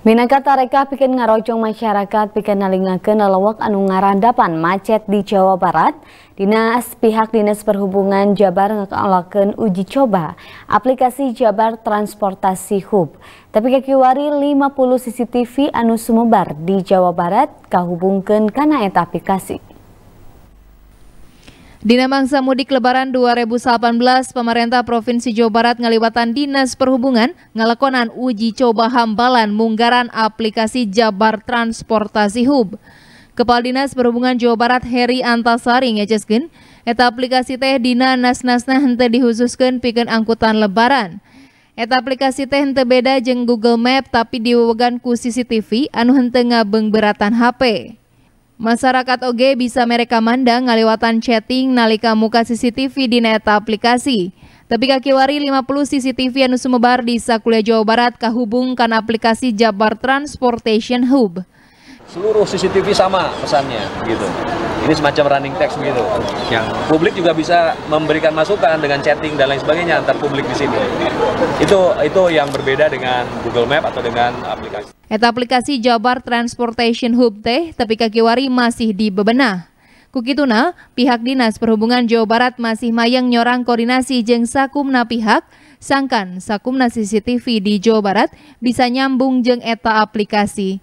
Minangka tarekah bikin ngarojong masyarakat bikin nalingakeun lelewek anu ngarandapan macet di Jawa Barat, dinas pihak Dinas Perhubungan Jabar ngalakeun uji coba aplikasi Jabar Transportasi Hub. Tapi kakiwari 50 CCTV anu sumebar di Jawa Barat kahubungken karena eta aplikasi. Dina mangsa mudik lebaran 2018, pemerintah Provinsi Jawa Barat ngaliwatan Dinas Perhubungan ngelakonan uji coba hambalan munggaran aplikasi Jabar Transportasi Hub. Kepala Dinas Perhubungan Jawa Barat Heri Antasari ngeceskeun, eta aplikasi teh dina nas nah henti dihususkan pikan angkutan lebaran. Eta aplikasi teh henti beda jeng Google Map tapi diwewegan ku CCTV anu henti ngabeng beratan HP. Masyarakat oge bisa mereka mandang ngaliwatan chatting nalika muka CCTV di neta aplikasi. Tapi kaki wari 50 CCTV yang sumebar di Sakulia Jawa Barat kahubungkan aplikasi Jabar Transportation Hub seluruh CCTV sama pesannya gitu. Ini semacam running text gitu. Yang publik juga bisa memberikan masukan dengan chatting dan lain sebagainya antar publik di sini. Itu itu yang berbeda dengan Google Map atau dengan aplikasi. Eta aplikasi Jabar Transportation Hub teh tapi kaki wari masih bebenah. Kukituna, pihak Dinas Perhubungan Jawa Barat masih mayang nyorang koordinasi jeng sakumna pihak, sangkan sakumna CCTV di Jawa Barat bisa nyambung jeng eta aplikasi.